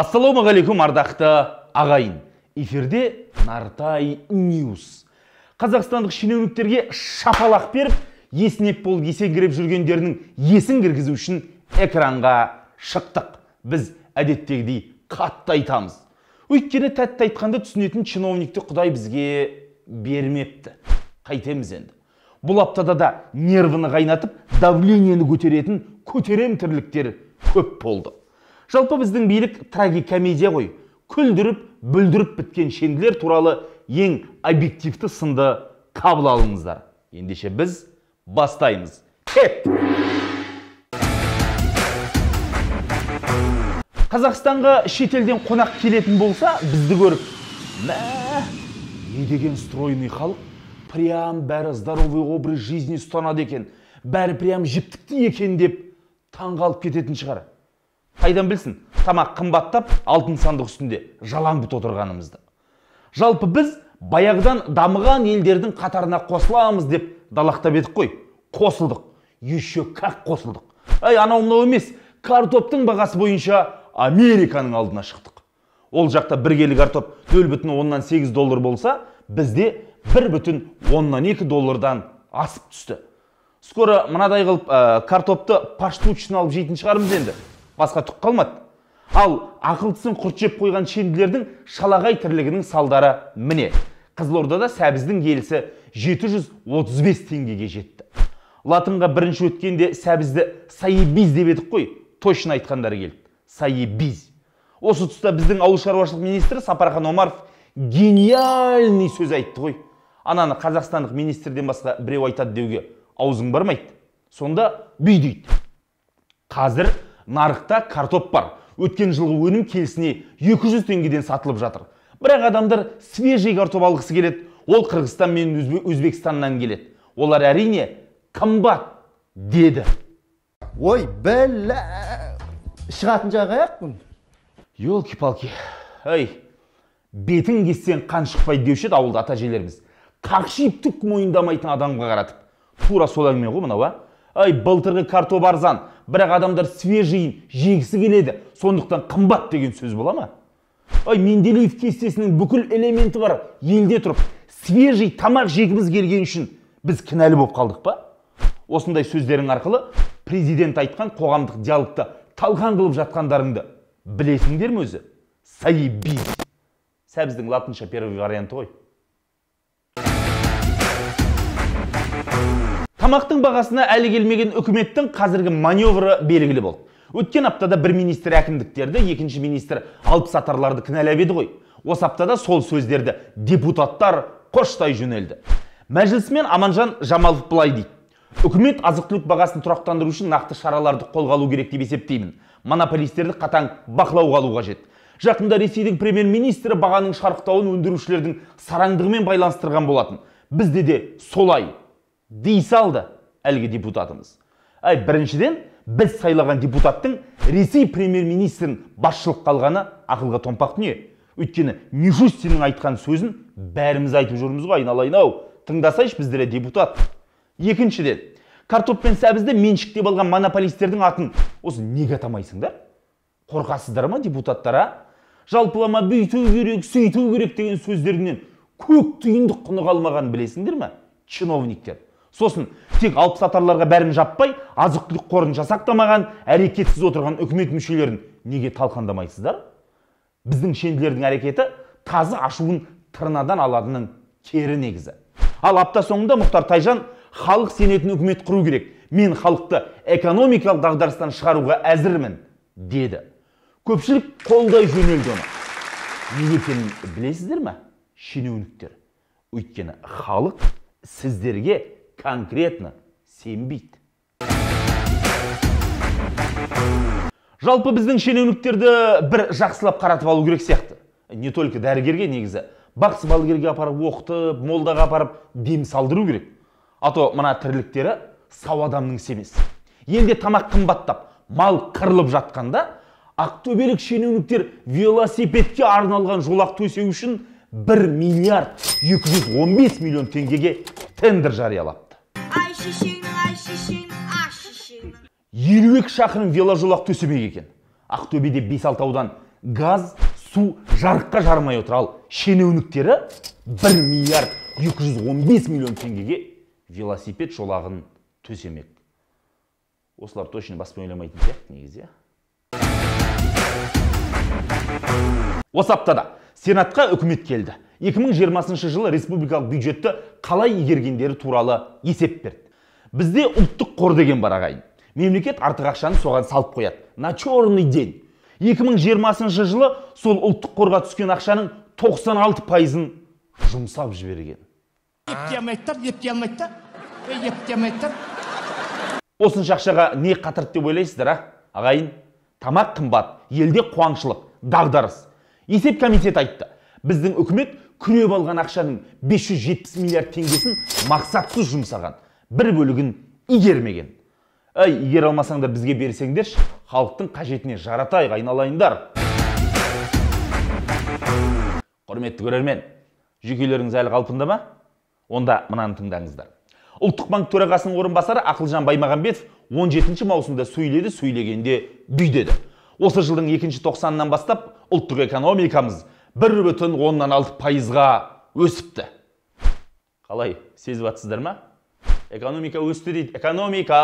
ассалаумағалейкум ардақты ағайын эфирде нартай ньюс қазақстандық шенеуніктерге шапалақ беріп есінеп болып есеңгіреп жүргендерінің есін кіргізу үшін экранға шықтық біз әдеттегідей қатты айтамыз өйткені тәтті айтқанды түсінетін чиновникті құдай бізге бермепті қайтеміз енді бұл аптада да нервіні қайнатып давлениені көтеретін көтерем тірліктер көп болды жалпы біздің билік трагикомедия ғой күлдіріп бүлдіріп біткен шенділер туралы ең объективті сынды қабыл алыңыздар ендеше біз бастаймыз кет қазақстанға шетелден қонақ келетін болса бізді көріп мә не деген стройный халық прям бәрі здоровый образ жизни ұстанады екен бәрі прям жіптікті екен деп таңғалып кететін шығар қайдан білсін тамақ қымбаттап алтын сандық үстінде жалаң бұт отырғанымызды жалпы біз баяғыдан дамыған елдердің қатарына қосыламыз деп далақтап едік қой қосылдық еще как қосылдық әй анау мынау емес картоптың бағасы бойынша американың алдына шықтық ол жақта бір келі картоп нөл бүтін оннан сегіз доллар болса бізде бір бүтін оннан екі доллардан асып түсті скоро мынадай қылып э, картопты поштучно алып жейтін шығармыз енді басқа түк қалмады ал ақылдысын құрт жеп қойған шенділердің шалағай тірлігінің салдары міне қызылордада сәбіздің келісі 735 теңгеге жетті латынға бірінші өткенде сәбізді саебиз деп едік қой точно айтқандары келді саебиз осы тұста біздің ауыл шаруашылық министрі сапархан омаров гениальный сөз айтты ғой ананы қазақстандық министрден басқа біреу айтады деуге аузың бармайды сонда бүй дейді қазір нарықта картоп бар өткен жылғы өнім келісіне 200 теңгеден сатылып жатыр бірақ адамдар свежий картоп алғысы келеді ол қырғызстан мен өзбекстаннан келеді олар әрине қымбат деді ой бәлә шығатын жағы ақ бұны елки палки әй бетін кессең қан шықпайды деуші еді ауылда ата әжелеріміз қақшиып түк мойындамайтын адамға қаратып тура сол әңгіме ғой мынау а әй былтырғы картоп арзан бірақ адамдар свежиін жегісі келеді сондықтан қымбат деген сөз бола ма ой менделеев кестесінің бүкіл элементі бар елде тұрып свежий тамақ жегіміз келген үшін біз кінәлі болып қалдық па осындай сөздерің арқылы президент айтқан қоғамдық диалогты талқан қылып жатқандарыңды білесіңдер ме өзі саиби сәбіздің латынша первый варианты ғой тамақтың бағасына әлі келмеген үкіметтің қазіргі маневрі белгілі болды өткен аптада бір министр әкімдіктерді екінші министр алып сатарларды кінәлап еді ғой осы аптада сол сөздерді депутаттар қоштай жөнелді мәжілісмен аманжан жамалов былай дейді үкімет азық түлік бағасын тұрақтандыру үшін нақты шараларды қолға алу керек деп есептеймін монополистерді қатаң бақылауға алу қажет жақында ресейдің премьер министрі бағаның шарықтауын өндірушілердің сараңдығымен байланыстырған болатын бізде де солай дей салды әлгі депутатымыз әй біріншіден біз сайлаған депутаттың ресей премьер министрін басшылыққа алғаны ақылға томпақ дүние өйткені мишустиннің айтқан сөзін бәріміз айтып жүрміз ғой айналайын ау тыңдасайшы біздер ә, депутат екіншіден картоп пен сәбізді меншіктеп алған монополистердің атын осы неге атамайсыңдар қорқасыздар ма депутаттар а жалпылама бүйту керек сөйту керек деген сөздерінен көк тиындық құны қалмағанын білесіңдер ма чиновниктер сосын тек алыпсатарларға бәрін жаппай азық түлік қорын жасақтамаған әрекетсіз отырған үкімет мүшелерін неге талқандамайсыздар біздің шенділердің әрекеті тазы ашуын тырнадан аладының кері негізі ал апта соңында мұхтар тайжан халық сенетін үкімет құру керек мен халықты экономикалық дағдарыстан шығаруға әзірмін деді көпшілік қолдай жөнелді оны неге екенін білесіздер ма шенеуніктер өйткені халық сіздерге конкретно сенбейді жалпы біздің шенеуніктерді бір жақсылап қаратып алу керек сияқты не только дәрігерге негізі бақсы балгерге апарып оқытып молдаға апарып дем салдыру керек а то мына тірліктері сау адамның ісі емес елде тамақ қымбаттап мал қырылып жатқанда ақтөбелік шенеуніктер велосипедке арналған жолақ төсеу үшін 1 миллиард 215 миллион теңгеге тендер жариялап елу екі шақырым веложолақ төсебек екен ақтөбеде бес алты аудан газ су жарыққа жарымай отыр ал шенеуніктері 1 миллиард 215 миллион теңгеге велосипед жолағын төсемек осылар точно баспен ойламайтын сияқты негізі иә? осы аптада сенатқа үкімет келді 2020 жылы республикалық бюджетті қалай игергендері туралы есеп берді бізде ұлттық қор деген бар ағайын мемлекет артық ақшаны соған салып қояды на черный день 2020 жылы сол ұлттық қорға түскен ақшаның 96 пайызын жұмсап жіберген епте алмайды осынша ақшаға не қатырды деп ойлайсыздар ағайын тамақ қымбат елде қуаңшылық дағдарыс есеп комитеті айтты біздің үкімет күреп алған ақшаның 570 миллиард теңгесін мақсатсыз жұмсаған бір бөлігін игермеген әй игере алмасаңдар бізге берсеңдерші халықтың қажетіне жаратайық айналайындар құрметті көрермен жүйкелеріңіз әлі қалпында ма онда мынаны тыңдаңыздар ұлттық банк төрағасының орынбасары ақылжан баймағамбетов 17 маусымда сөйледі сөйлегенде бүйдеді. осы жылдың екінші тоқсанынан бастап ұлттық экономикамыз бір бүтін оннан алты пайызға өсіпті қалай сезіп жатсыздар ма экономика өсті дейді экономика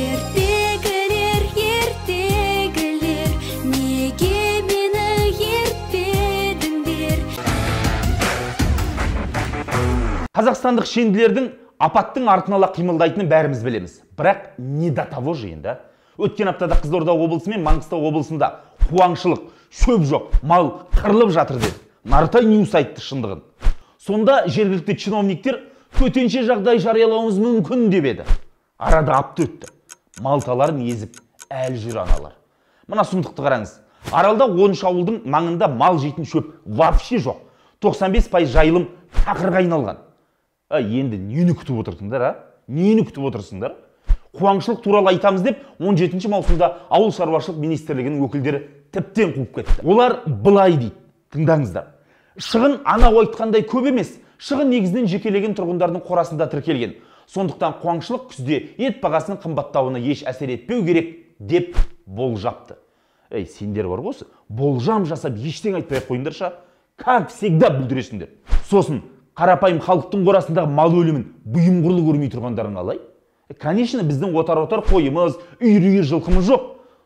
ертегілер ертегілер неге мені ертпедіңдер қазақстандық шенділердің апаттың артын ала қимылдайтынын бәріміз білеміз бірақ не до того енді өткен аптада қызылорда облысы мен маңғыстау облысында қуаңшылық шөп жоқ мал қырылып жатыр деді нартай ньюс айтты шындығын сонда жергілікті чиновниктер төтенше жағдай жариялауымыз мүмкін деп еді арада апта өтті малталарын езіп әлі жүр аналар мына сұмдықты қараңыз аралда үш ауылдың маңында мал жейтін шөп вообще жоқ 95 пайыз жайылым тақырға айналған ә, енді нені күтіп отырсыңдар а нені күтіп отырсыңдар қуаңшылық туралы айтамыз деп 17 маусымда ауыл шаруашылық министрлігінің өкілдері тіптен қуып кетті олар былай дейді тыңдаңыздар шығын анау айтқандай көп емес шығын негізінен жекелеген тұрғындардың қорасында тіркелген сондықтан қуаңшылық күзде ет бағасының қымбаттауына еш әсер етпеу керек деп болжапты ей сендер бар ғой болжам жасап ештеңе айтпай ақ қойыңдаршы как всегда бүлдіресіңдер сосын қарапайым халықтың қорасындағы мал өлімін бұйым құрлы көрмей тұрғандарың қалай E, конечно біздің отар отар қойымыз үйір үйір жылқымыз жоқ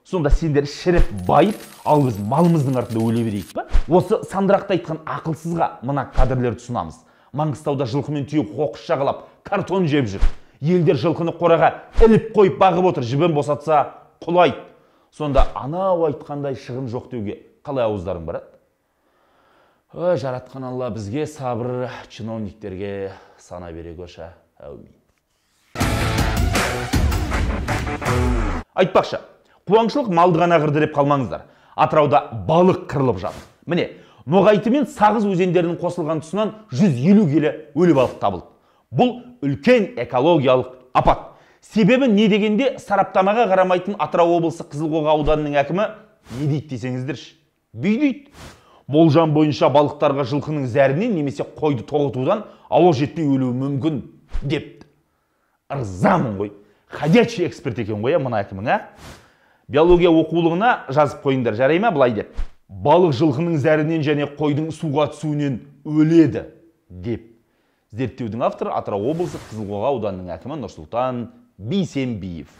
сонда сендер шіріп байып ал біз малымыздың артында өле берейік па осы сандырақты айтқан ақылсызға мына кадрлерді ұсынамыз маңғыстауда жылқымен түйе қоқыс жағалап картон жеп жүр елдер жылқыны қораға іліп қойып бағып отыр жібін босатса құлайды сонда анау айтқандай шығын жоқ деуге қалай ауыздарың барады ой жаратқан алла бізге сабыр чиновниктерге сана бере көрші әумин айтпақшы қуаңшылық малды ғана қырды деп қалмаңыздар атырауда балық қырылып жатыр міне ноғайты мен сағыз өзендерінің қосылған тұсынан 150 келі өлі балық табылды бұл үлкен экологиялық апат себебі не дегенде сараптамаға қарамайтын атырау облысы қызылқоға ауданының әкімі не дейді десеңіздерші бүй дейді болжам бойынша балықтарға жылқының зәрінен немесе қойды тоғытудан ауа жетпей өлуі мүмкін депті ырзамын ғой ходячий эксперт екен ғой иә мына әкімің ә биология оқулығына жазып қойыңдар жарай ма былай деп балық жылқының зәрінен және қойдың суға түсуінен өледі деп зерттеудің авторы атырау облысы қызылқоға ауданының әкімі нұрсұлтан бейсенбиев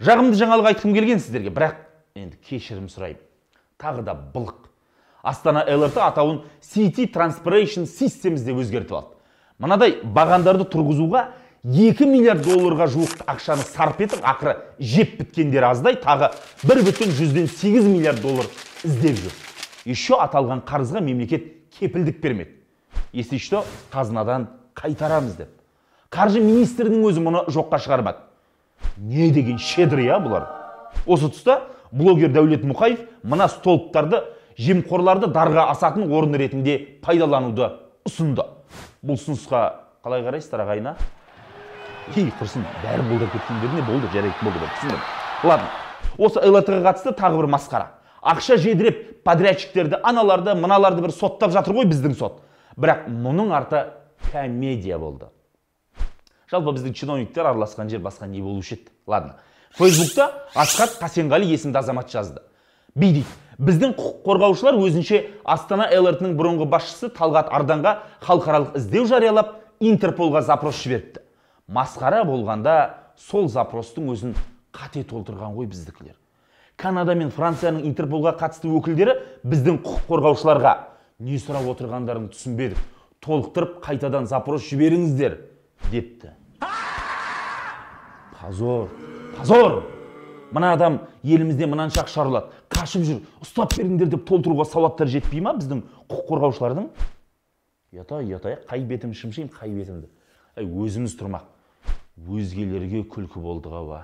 жағымды жаңалық айтқым келген сіздерге бірақ енді кешірім сұраймын тағы да былық астана лрт атауын city transpiration systems деп өзгертіп алды мынадай бағандарды тұрғызуға 2 миллиард долларға жуық ақшаны сарп етіп ақыры жеп біткендер аздай тағы бір бүтін жүзден сегіз миллиард доллар іздеп жүр еще аталған қарызға мемлекет кепілдік бермеді если что қазынадан қайтарамыз деп қаржы министрінің өзі мұны жоққа шығармады не деген щедрый а иә бұлар осы тұста блогер дәулет мұқаев мына столбтарды жемқорларды дарға асатын орын ретінде пайдалануды ұсынды бұл ұсынысқа қалай қарайсыздар ағайына ей құрсын бәрі болды кеткендер не болды жарайды болды деп түсіндім ладно осы лт қатысты тағы бір масқара ақша жедіреп подрядчиктерді аналарды мыналарды бір соттап жатыр ғой біздің сот бірақ мұның арты комедия болды жалпы біздің чиновниктер араласқан жер басқа не болушы еді ладно фейсбукта асхат қасенғали есімді азамат жазды би дейді біздің құқық қорғаушылар өзінше астана лрт ның бұрынғы басшысы талғат арданға халықаралық іздеу жариялап интерполға запрос жіберіпті масқара болғанда сол запростың өзін қате толтырған ғой біздікілер канада мен францияның интерполға қатысты өкілдері біздің құқық қорғаушыларға не сұрап отырғандарын түсінбедік толықтырып қайтадан запрос жіберіңіздер депті позор позор мына адам елімізде мынанша ақша ұрлады қашып жүр ұстап беріңдер деп толтыруға сауаттары жетпей ма біздің құқық қорғаушылардың ұятай ұятай қай бетімді шымшимын қай бетімді әй өзіміз тұрмақ өзгелерге күлкі болдық ау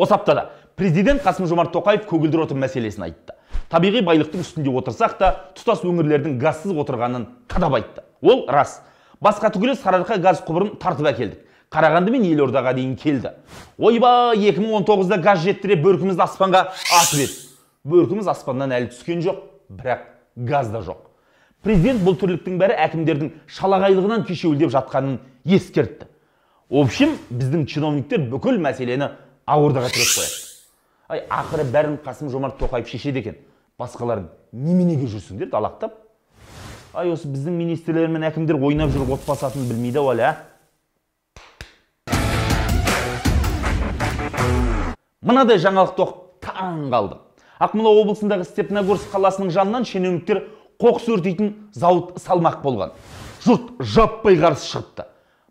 осы аптада президент қасым жомарт тоқаев көгілдір отын мәселесін айтты табиғи байлықтың үстінде отырсақ та тұтас өңірлердің газсыз отырғанын қадап айтты ол рас басқа түгілі сарыарқа газ құбырын тартып әкелдік қарағанды мен елордаға дейін келді ойбай 2019-да газ жеттіре бөркімізді аспанға атып еді бөркіміз аспаннан әлі түскен жоқ бірақ газ да жоқ президент бұл тірліктің бәрі әкімдердің шалағайлығынан кешеуілдеп жатқанын ескертті в общем біздің чиновниктер бүкіл мәселені ауырдыға тіреп қояды ай ақыры бәрін қасым жомарт тоқаев шешеді екен басқаларын неменеге жүрсіңдер далақтап ай осы біздің министрлер мен әкімдер ойнап жүріп отбасатын білмейді ғой әлі ә мынадай жаңалықты оқып таң қалдым ақмола облысындағы степногорск қаласының жанынан шенеуніктер қоқыс өртейтін зауыт салмақ болған жұрт жаппай қарсы шығыпты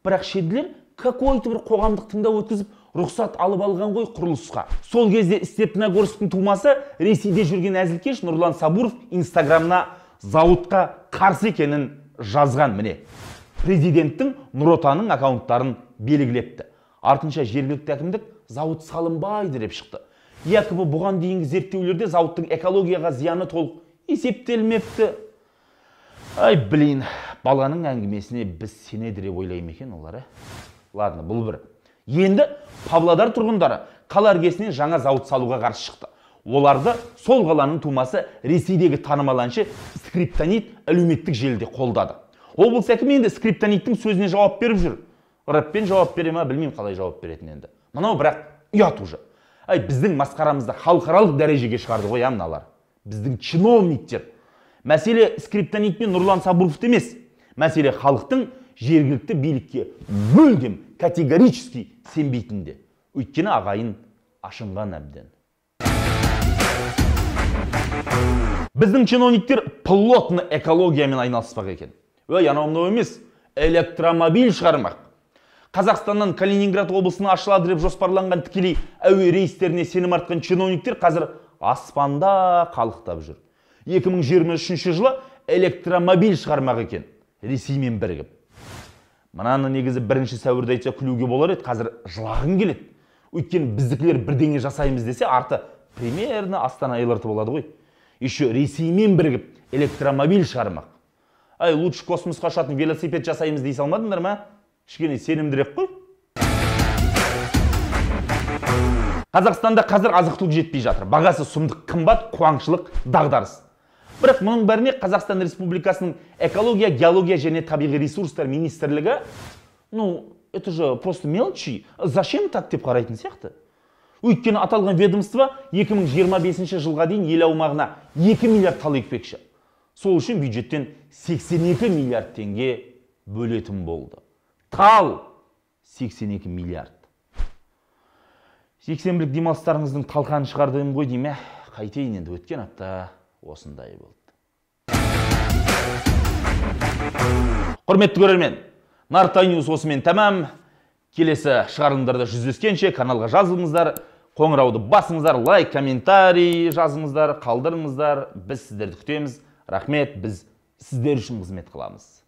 бірақ шенділер какой то бір қоғамдық тыңдау өткізіп рұқсат алып алған ғой құрылысқа сол кезде степногорсктың тумасы ресейде жүрген әзілкеш нұрлан сабуров инстаграмына зауытқа қарсы екенін жазған міне президенттің нұр аккаунттарын белгілепті артынша жергілікті әкімдік зауыт салынбайды деп шықты якобы бұған дейінгі зерттеулерде зауыттың экологияға зияны толық есептелмепті ай блин баланың әңгімесіне біз сенеді деп ойлай ма екен олар ә ладно бұл бір енді павлодар тұрғындары қала жаңа зауыт салуға қарсы шықты оларды сол қаланың тумасы ресейдегі танымал әнші скриптонит әлеуметтік желіде қолдады облыс әкімі енді скриптониттің сөзіне жауап беріп жүр рэппен жауап бере ма білмеймін қалай жауап беретінін енді мынау бірақ ұят уже әй біздің масқарамызды халықаралық дәрежеге шығарды ғой иә мыналар біздің чиновниктер мәселе скриптонит пен нұрлан сабуровта емес мәселе халықтың жергілікті билікке мүлдем категорически сенбейтінде өйткені ағайын ашынған әбден біздің чиновниктер плотно экологиямен айналыспақ екен өй анау мынау емес электромобиль шығармақ Қазақстаннан Калининград облысына ашылады деп жоспарланған тікелей әуе рейстеріне сенім артқан чиновниктер қазір аспанда қалықтап жүр 2023 жылы электромобиль шығармақ екен ресеймен бірігіп мынаны негізі бірінші сәуірде айтса күлуге болар еді қазір жылағың келеді өйткені біздікілер бірдеңе жасаймыз десе арты примерно астана лрт болады ғой еще ресеймен бірігіп электромобиль шығармақ әй лучше космосқа ұшатын велосипед жасаймыз дей салмадыңдар ма кішкене сенімдірек қой қазақстанда қазір азық түлік жетпей жатыр бағасы сұмдық қымбат қуаңшылық дағдарыс бірақ мұның бәріне қазақстан республикасының экология геология және табиғи ресурстар министрлігі ну это же просто мелочи зачем так деп қарайтын сияқты өйткені аталған ведомство 2025 жылға дейін ел аумағына 2 миллиард тал екпекші сол үшін бюджеттен 82 миллиард теңге бөлетін болды тал 82 миллиард 81 бірлік демалыстарыңыздың талқанын шығардым ғой деймін ә? қайтейін енді өткен апта осындай болды құрметті көрермен нартай ньюс осымен тәмәм. келесі шығарылымдарда жүздескенше каналға жазылыңыздар қоңырауды басыңыздар лайк комментарий жазыңыздар қалдырыңыздар біз сіздерді күтеміз рахмет біз сіздер үшін қызмет қыламыз